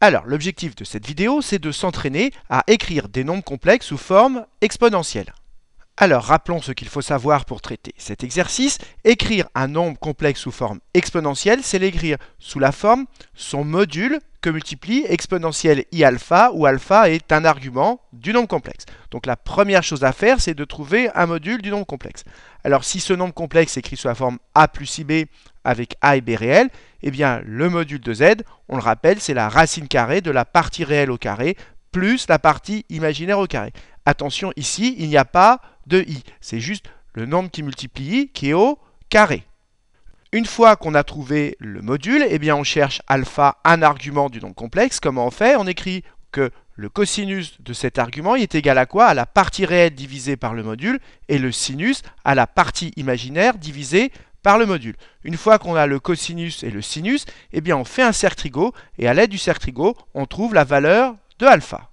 Alors, l'objectif de cette vidéo, c'est de s'entraîner à écrire des nombres complexes sous forme exponentielle. Alors rappelons ce qu'il faut savoir pour traiter cet exercice. Écrire un nombre complexe sous forme exponentielle, c'est l'écrire sous la forme son module que multiplie exponentielle i alpha, où alpha est un argument du nombre complexe. Donc la première chose à faire, c'est de trouver un module du nombre complexe. Alors si ce nombre complexe est écrit sous la forme a plus ib avec a et b réels, eh bien le module de z, on le rappelle, c'est la racine carrée de la partie réelle au carré plus la partie imaginaire au carré. Attention ici, il n'y a pas de i. C'est juste le nombre qui multiplie i qui est au carré. Une fois qu'on a trouvé le module, eh bien on cherche alpha un argument du nombre complexe. Comment on fait On écrit que le cosinus de cet argument est égal à quoi À la partie réelle divisée par le module et le sinus à la partie imaginaire divisée par le module. Une fois qu'on a le cosinus et le sinus, eh bien on fait un cercle trigo et à l'aide du cercle on trouve la valeur de alpha.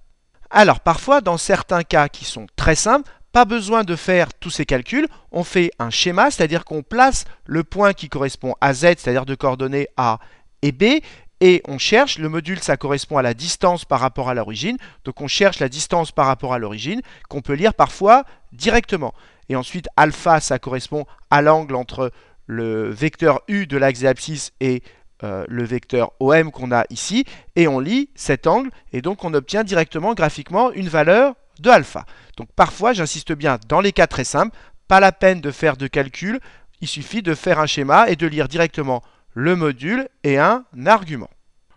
Alors parfois, dans certains cas qui sont très simples, pas besoin de faire tous ces calculs, on fait un schéma, c'est-à-dire qu'on place le point qui correspond à z, c'est-à-dire de coordonnées A et B, et on cherche, le module ça correspond à la distance par rapport à l'origine, donc on cherche la distance par rapport à l'origine, qu'on peut lire parfois directement. Et ensuite alpha ça correspond à l'angle entre le vecteur U de l'axe abscisses et euh, le vecteur OM qu'on a ici, et on lit cet angle, et donc on obtient directement graphiquement une valeur de alpha. Donc parfois, j'insiste bien, dans les cas très simples, pas la peine de faire de calcul, il suffit de faire un schéma et de lire directement le module et un argument.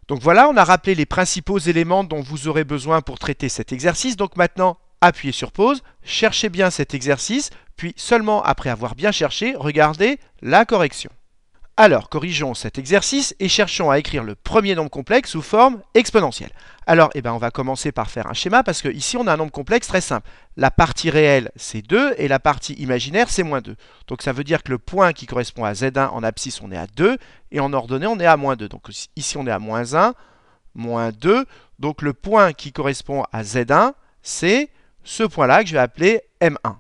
Donc voilà, on a rappelé les principaux éléments dont vous aurez besoin pour traiter cet exercice. Donc maintenant, appuyez sur pause, cherchez bien cet exercice, puis seulement après avoir bien cherché, regardez la correction. Alors, corrigeons cet exercice et cherchons à écrire le premier nombre complexe sous forme exponentielle. Alors, eh ben, on va commencer par faire un schéma parce que ici on a un nombre complexe très simple. La partie réelle, c'est 2 et la partie imaginaire, c'est moins 2. Donc ça veut dire que le point qui correspond à Z1 en abscisse, on est à 2 et en ordonnée, on est à moins 2. Donc ici, on est à moins 1, moins 2. Donc le point qui correspond à Z1, c'est ce point-là que je vais appeler M1.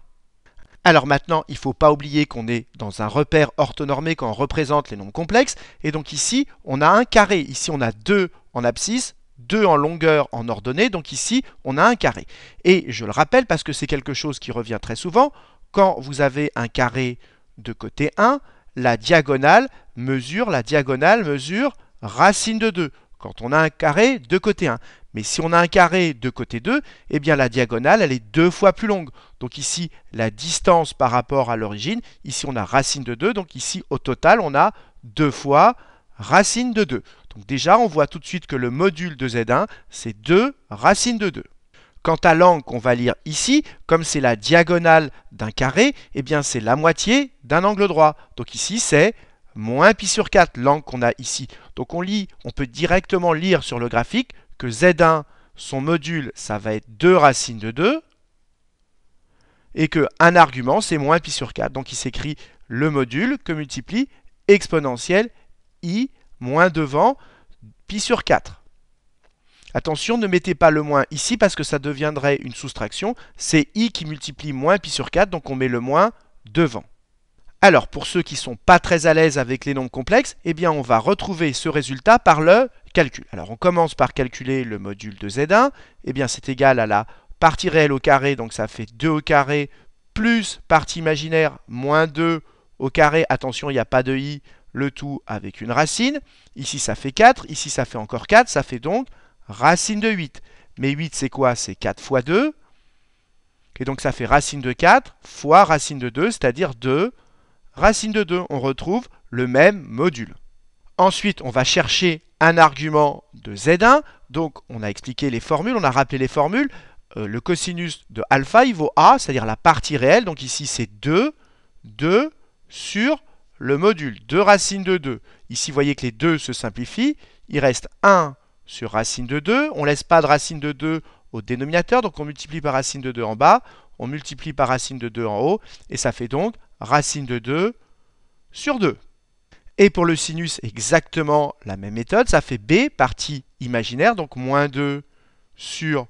Alors maintenant, il ne faut pas oublier qu'on est dans un repère orthonormé quand on représente les nombres complexes. Et donc ici, on a un carré. Ici, on a 2 en abscisse, 2 en longueur en ordonnée, donc ici on a un carré. Et je le rappelle parce que c'est quelque chose qui revient très souvent, quand vous avez un carré de côté 1, la diagonale mesure, la diagonale mesure racine de 2, quand on a un carré de côté 1. Mais si on a un carré de côté 2, eh bien la diagonale, elle est deux fois plus longue. Donc ici, la distance par rapport à l'origine, ici on a racine de 2, donc ici au total, on a deux fois racine de 2. Donc déjà, on voit tout de suite que le module de Z1, c'est 2 racine de 2. Quant à l'angle qu'on va lire ici, comme c'est la diagonale d'un carré, eh bien c'est la moitié d'un angle droit. Donc ici, c'est moins pi sur 4, l'angle qu'on a ici. Donc on lit, on peut directement lire sur le graphique que Z1, son module, ça va être 2 racines de 2, et que un argument, c'est moins pi sur 4. Donc il s'écrit le module que multiplie exponentielle i moins devant pi sur 4. Attention, ne mettez pas le moins ici parce que ça deviendrait une soustraction. C'est i qui multiplie moins pi sur 4, donc on met le moins devant. Alors pour ceux qui ne sont pas très à l'aise avec les nombres complexes, eh bien on va retrouver ce résultat par le calcul. Alors on commence par calculer le module de Z1, eh bien c'est égal à la partie réelle au carré, donc ça fait 2 au carré, plus partie imaginaire, moins 2 au carré, attention il n'y a pas de i, le tout avec une racine. Ici, ça fait 4. Ici, ça fait encore 4. Ça fait donc racine de 8. Mais 8, c'est quoi C'est 4 fois 2. Et donc, ça fait racine de 4 fois racine de 2, c'est-à-dire 2 Racine de 2, on retrouve le même module. Ensuite, on va chercher un argument de Z1. Donc, on a expliqué les formules, on a rappelé les formules. Euh, le cosinus de alpha, il vaut A, c'est-à-dire la partie réelle. Donc ici, c'est 2, 2 sur le module 2 racine de 2. Ici, vous voyez que les 2 se simplifient. Il reste 1 sur racine de 2. On ne laisse pas de racine de 2 au dénominateur, donc on multiplie par racine de 2 en bas, on multiplie par racine de 2 en haut, et ça fait donc racine de 2 sur 2. Et pour le sinus, exactement la même méthode, ça fait b partie imaginaire, donc moins 2 sur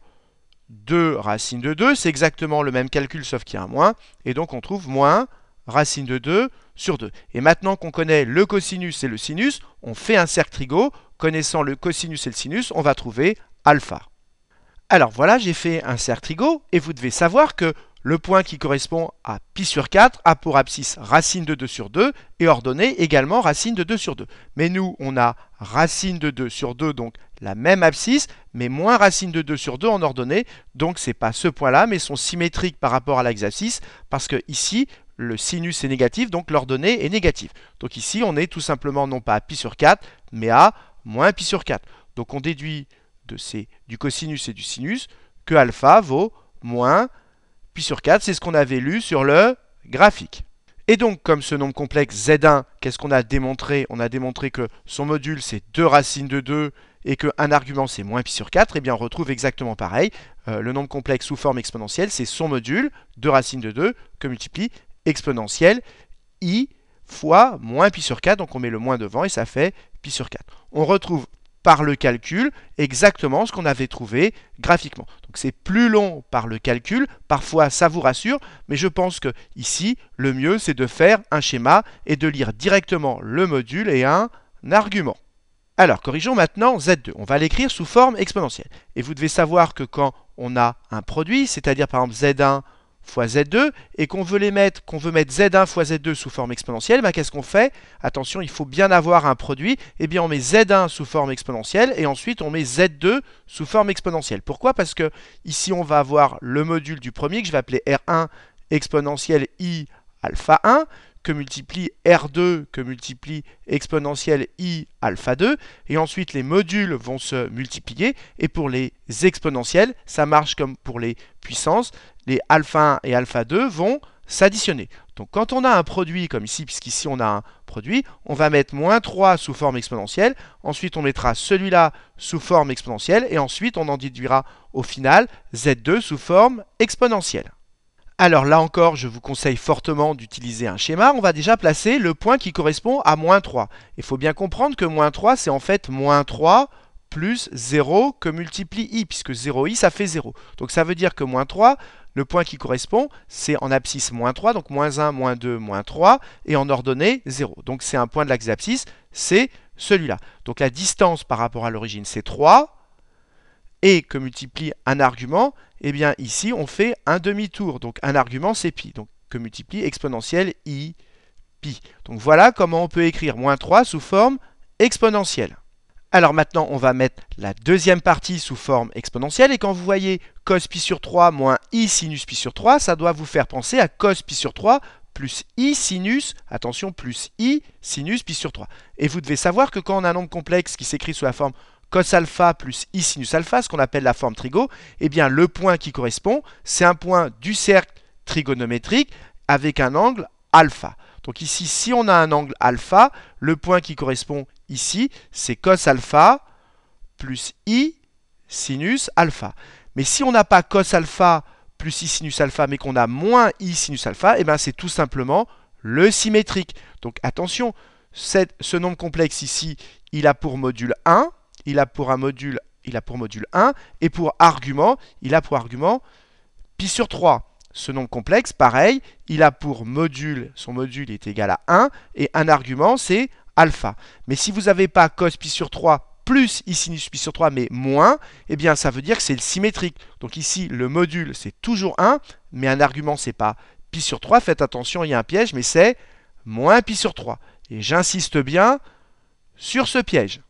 2 racine de 2. C'est exactement le même calcul, sauf qu'il y a un moins, et donc on trouve moins racine de 2 sur 2. Et maintenant qu'on connaît le cosinus et le sinus, on fait un cercle trigo. Connaissant le cosinus et le sinus, on va trouver alpha. Alors voilà, j'ai fait un cercle trigo, et vous devez savoir que le point qui correspond à π sur 4 a pour abscisse racine de 2 sur 2 et ordonnée également racine de 2 sur 2. Mais nous, on a racine de 2 sur 2, donc la même abscisse, mais moins racine de 2 sur 2 en ordonnée. Donc ce n'est pas ce point-là, mais sont symétriques par rapport à l'axe abscisse, parce que ici, le sinus est négatif, donc l'ordonnée est négative. Donc ici, on est tout simplement non pas à pi sur 4, mais à moins π sur 4. Donc on déduit de du cosinus et du sinus que alpha vaut moins sur 4, c'est ce qu'on avait lu sur le graphique. Et donc, comme ce nombre complexe Z1, qu'est-ce qu'on a démontré On a démontré que son module, c'est 2 racines de 2, et qu'un argument, c'est moins pi sur 4, et eh bien on retrouve exactement pareil. Euh, le nombre complexe sous forme exponentielle, c'est son module, 2 racines de 2, que multiplie exponentielle i fois moins pi sur 4, donc on met le moins devant, et ça fait pi sur 4. On retrouve par le calcul exactement ce qu'on avait trouvé graphiquement. Donc c'est plus long par le calcul, parfois ça vous rassure, mais je pense que ici le mieux c'est de faire un schéma et de lire directement le module et un argument. Alors corrigeons maintenant Z2, on va l'écrire sous forme exponentielle. Et vous devez savoir que quand on a un produit, c'est-à-dire par exemple Z1 fois z2 et qu'on veut les mettre, qu'on veut mettre z1 fois z2 sous forme exponentielle, ben qu'est-ce qu'on fait Attention, il faut bien avoir un produit. Eh bien, on met z1 sous forme exponentielle et ensuite on met z2 sous forme exponentielle. Pourquoi Parce que ici, on va avoir le module du premier que je vais appeler r1 exponentielle i alpha 1 que multiplie R2 que multiplie exponentielle i alpha 2. Et ensuite, les modules vont se multiplier. Et pour les exponentielles, ça marche comme pour les puissances. Les alpha 1 et alpha 2 vont s'additionner. Donc quand on a un produit comme ici, puisqu'ici on a un produit, on va mettre moins 3 sous forme exponentielle, ensuite on mettra celui-là sous forme exponentielle, et ensuite on en déduira au final Z2 sous forme exponentielle. Alors là encore, je vous conseille fortement d'utiliser un schéma. On va déjà placer le point qui correspond à moins 3. Il faut bien comprendre que moins 3, c'est en fait moins 3 plus 0 que multiplie i, puisque 0i, ça fait 0. Donc ça veut dire que moins 3, le point qui correspond, c'est en abscisse moins 3, donc moins 1, moins 2, moins 3, et en ordonnée 0. Donc c'est un point de l'axe abscisse, c'est celui-là. Donc la distance par rapport à l'origine, c'est 3, et que multiplie un argument, eh bien ici, on fait un demi-tour, donc un argument c'est pi, donc que multiplie exponentielle i pi. Donc voilà comment on peut écrire moins 3 sous forme exponentielle. Alors maintenant, on va mettre la deuxième partie sous forme exponentielle, et quand vous voyez cos pi sur 3 moins i sinus pi sur 3, ça doit vous faire penser à cos pi sur 3 plus i sinus, attention, plus i sinus pi sur 3. Et vous devez savoir que quand on a un nombre complexe qui s'écrit sous la forme cos alpha plus i sinus alpha, ce qu'on appelle la forme trigo, et eh bien le point qui correspond, c'est un point du cercle trigonométrique avec un angle alpha. Donc ici, si on a un angle alpha, le point qui correspond ici, c'est cos alpha plus i sinus alpha. Mais si on n'a pas cos alpha plus i sinus alpha, mais qu'on a moins i sinus alpha, et eh bien c'est tout simplement le symétrique. Donc attention, cette, ce nombre complexe ici, il a pour module 1, il a pour un module, il a pour module 1, et pour argument, il a pour argument pi sur 3. Ce nombre complexe, pareil, il a pour module, son module est égal à 1, et un argument, c'est alpha. Mais si vous n'avez pas cos pi sur 3 plus i sinus pi sur 3, mais moins, eh bien ça veut dire que c'est le symétrique. Donc ici, le module, c'est toujours 1, mais un argument, c'est pas pi sur 3. Faites attention, il y a un piège, mais c'est moins pi sur 3. Et j'insiste bien sur ce piège.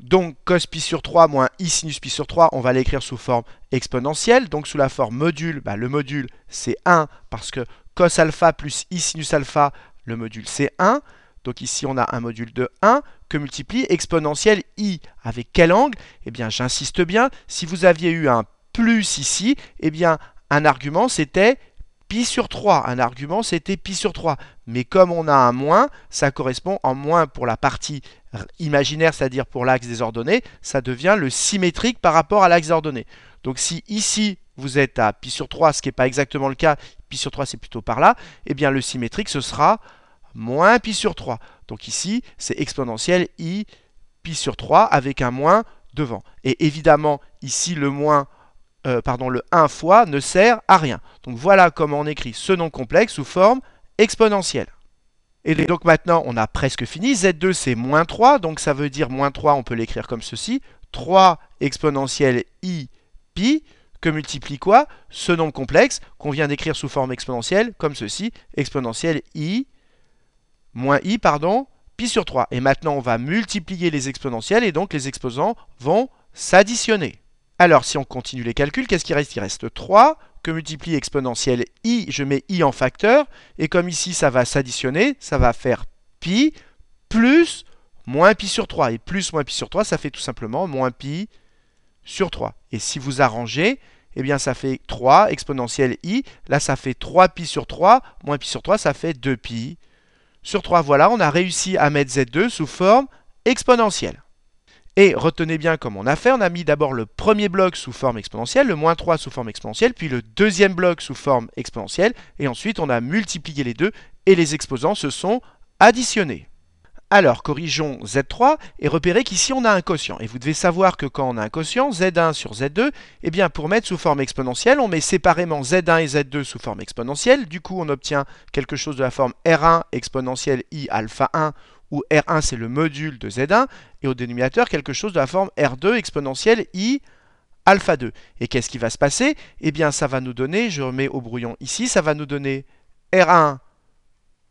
Donc cos pi sur 3 moins i sinus pi sur 3, on va l'écrire sous forme exponentielle. Donc sous la forme module, bah, le module c'est 1 parce que cos alpha plus i sinus alpha, le module c'est 1. Donc ici on a un module de 1 que multiplie exponentielle i. Avec quel angle Eh bien j'insiste bien, si vous aviez eu un plus ici, eh bien un argument c'était pi sur 3. Un argument, c'était pi sur 3. Mais comme on a un moins, ça correspond en moins pour la partie imaginaire, c'est-à-dire pour l'axe des ordonnées, ça devient le symétrique par rapport à l'axe ordonné. Donc si ici, vous êtes à pi sur 3, ce qui n'est pas exactement le cas, pi sur 3 c'est plutôt par là, eh bien le symétrique, ce sera moins pi sur 3. Donc ici, c'est exponentiel i pi sur 3 avec un moins devant. Et évidemment, ici, le moins euh, pardon, le 1 fois ne sert à rien. Donc voilà comment on écrit ce nom complexe sous forme exponentielle. Et donc maintenant, on a presque fini. Z2, c'est moins 3, donc ça veut dire moins 3, on peut l'écrire comme ceci. 3 exponentielle i pi, que multiplie quoi Ce nombre complexe qu'on vient d'écrire sous forme exponentielle, comme ceci. Exponentielle i, moins i, pardon, pi sur 3. Et maintenant, on va multiplier les exponentielles, et donc les exposants vont s'additionner. Alors si on continue les calculs, qu'est-ce qui reste Il reste 3 que multiplie exponentielle i, je mets i en facteur, et comme ici ça va s'additionner, ça va faire pi plus moins pi sur 3. Et plus moins pi sur 3, ça fait tout simplement moins pi sur 3. Et si vous arrangez, eh bien ça fait 3 exponentielle i, là ça fait 3 pi sur 3, moins pi sur 3 ça fait 2 pi sur 3. Voilà, on a réussi à mettre z2 sous forme exponentielle. Et retenez bien comme on a fait, on a mis d'abord le premier bloc sous forme exponentielle, le moins 3 sous forme exponentielle, puis le deuxième bloc sous forme exponentielle, et ensuite on a multiplié les deux, et les exposants se sont additionnés. Alors corrigeons Z3 et repérez qu'ici on a un quotient. Et vous devez savoir que quand on a un quotient, Z1 sur Z2, eh bien pour mettre sous forme exponentielle, on met séparément Z1 et Z2 sous forme exponentielle. Du coup on obtient quelque chose de la forme R1 exponentielle i alpha 1 où R1 c'est le module de Z1, et au dénominateur quelque chose de la forme R2 exponentielle I alpha 2. Et qu'est-ce qui va se passer Eh bien ça va nous donner, je remets au brouillon ici, ça va nous donner R1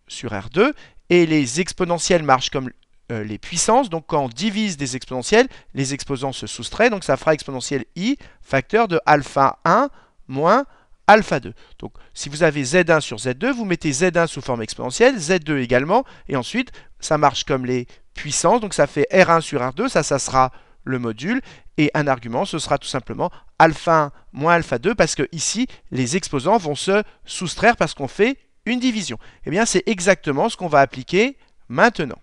sur R2, et les exponentielles marchent comme euh, les puissances, donc quand on divise des exponentielles, les exposants se soustraient, donc ça fera exponentielle i facteur de alpha 1 moins alpha 2. Donc si vous avez Z1 sur Z2, vous mettez Z1 sous forme exponentielle, Z2 également, et ensuite ça marche comme les puissances, donc ça fait R1 sur R2, ça, ça sera le module, et un argument, ce sera tout simplement alpha 1 moins alpha 2, parce que ici, les exposants vont se soustraire parce qu'on fait une division. Et eh bien, c'est exactement ce qu'on va appliquer maintenant.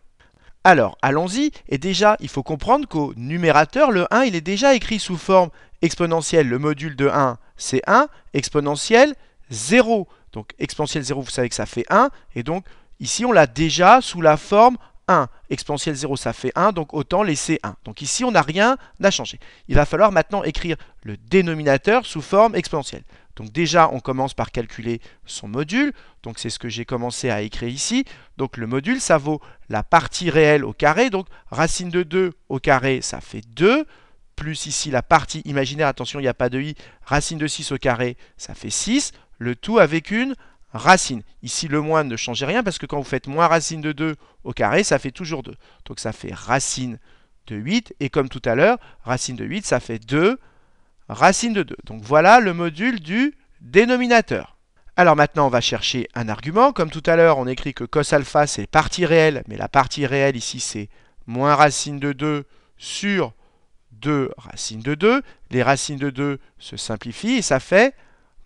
Alors, allons-y, et déjà, il faut comprendre qu'au numérateur, le 1, il est déjà écrit sous forme exponentielle, le module de 1 c'est 1, exponentielle 0. Donc exponentielle 0, vous savez que ça fait 1, et donc ici on l'a déjà sous la forme 1. Exponentielle 0, ça fait 1, donc autant laisser 1. Donc ici, on n'a rien à changer. Il va falloir maintenant écrire le dénominateur sous forme exponentielle. Donc déjà, on commence par calculer son module. Donc c'est ce que j'ai commencé à écrire ici. Donc le module, ça vaut la partie réelle au carré. Donc racine de 2 au carré, ça fait 2 plus ici la partie imaginaire, attention, il n'y a pas de i, racine de 6 au carré, ça fait 6, le tout avec une racine. Ici, le moins ne change rien parce que quand vous faites moins racine de 2 au carré, ça fait toujours 2. Donc ça fait racine de 8, et comme tout à l'heure, racine de 8, ça fait 2 racine de 2. Donc voilà le module du dénominateur. Alors maintenant, on va chercher un argument. Comme tout à l'heure, on écrit que cos alpha, c'est partie réelle, mais la partie réelle ici, c'est moins racine de 2 sur 2 racine de 2. Les racines de 2 se simplifient et ça fait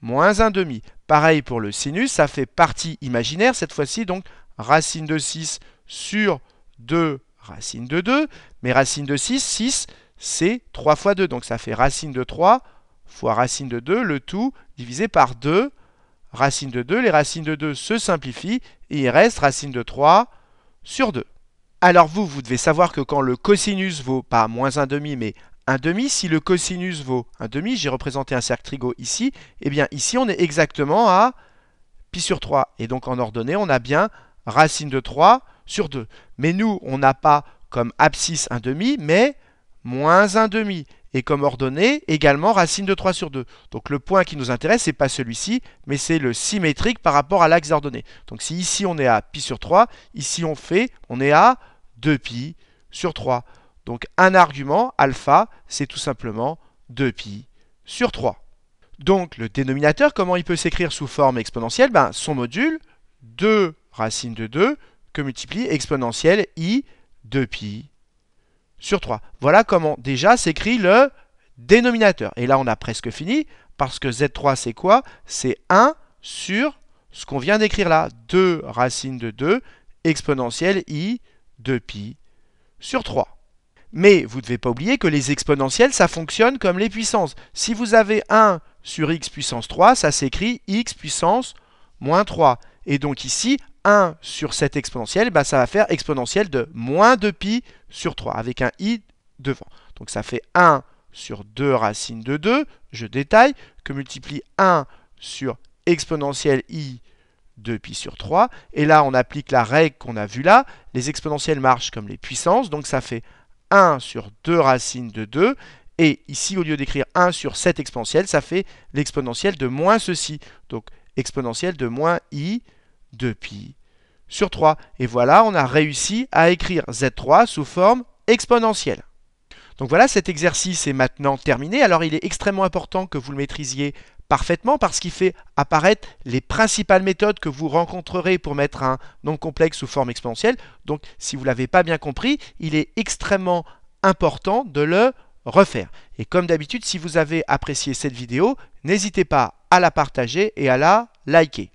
moins 1 demi. Pareil pour le sinus, ça fait partie imaginaire cette fois-ci, donc racine de 6 sur 2 racine de 2. Mais racine de 6, 6 c'est 3 fois 2, donc ça fait racine de 3 fois racine de 2, le tout divisé par 2, racine de 2. Les racines de 2 se simplifient et il reste racine de 3 sur 2. Alors vous, vous devez savoir que quand le cosinus vaut pas moins un demi, mais un demi, si le cosinus vaut un demi, j'ai représenté un cercle trigo ici, et eh bien ici on est exactement à pi sur 3. Et donc en ordonnée, on a bien racine de 3 sur 2. Mais nous, on n'a pas comme abscisse un demi, mais moins un demi. Et comme ordonnée, également racine de 3 sur 2. Donc le point qui nous intéresse, n'est pas celui-ci, mais c'est le symétrique par rapport à l'axe ordonné. Donc si ici on est à pi sur 3, ici on fait, on est à 2pi sur 3. Donc un argument, alpha, c'est tout simplement 2pi sur 3. Donc le dénominateur, comment il peut s'écrire sous forme exponentielle ben, Son module, 2 racine de 2, que multiplie exponentielle i 2pi sur 3. Voilà comment déjà s'écrit le dénominateur. Et là, on a presque fini, parce que z3, c'est quoi C'est 1 sur ce qu'on vient d'écrire là, 2 racine de 2, exponentielle i 2pi sur 3. Mais vous ne devez pas oublier que les exponentielles, ça fonctionne comme les puissances. Si vous avez 1 sur x puissance 3, ça s'écrit x puissance moins 3. Et donc ici, 1 sur cette exponentielle, bah, ça va faire exponentielle de moins 2pi sur 3, avec un i devant. Donc ça fait 1 sur 2 racine de 2, je détaille, que multiplie 1 sur exponentielle i 2 pi sur 3. Et là, on applique la règle qu'on a vue là. Les exponentielles marchent comme les puissances, donc ça fait 1 sur 2 racines de 2. Et ici, au lieu d'écrire 1 sur 7 exponentielle, ça fait l'exponentielle de moins ceci. Donc exponentielle de moins i 2pi sur 3. Et voilà, on a réussi à écrire z3 sous forme exponentielle. Donc voilà, cet exercice est maintenant terminé. Alors il est extrêmement important que vous le maîtrisiez parfaitement parce qu'il fait apparaître les principales méthodes que vous rencontrerez pour mettre un nombre complexe sous forme exponentielle. Donc si vous ne l'avez pas bien compris, il est extrêmement important de le refaire. Et comme d'habitude, si vous avez apprécié cette vidéo, n'hésitez pas à la partager et à la liker.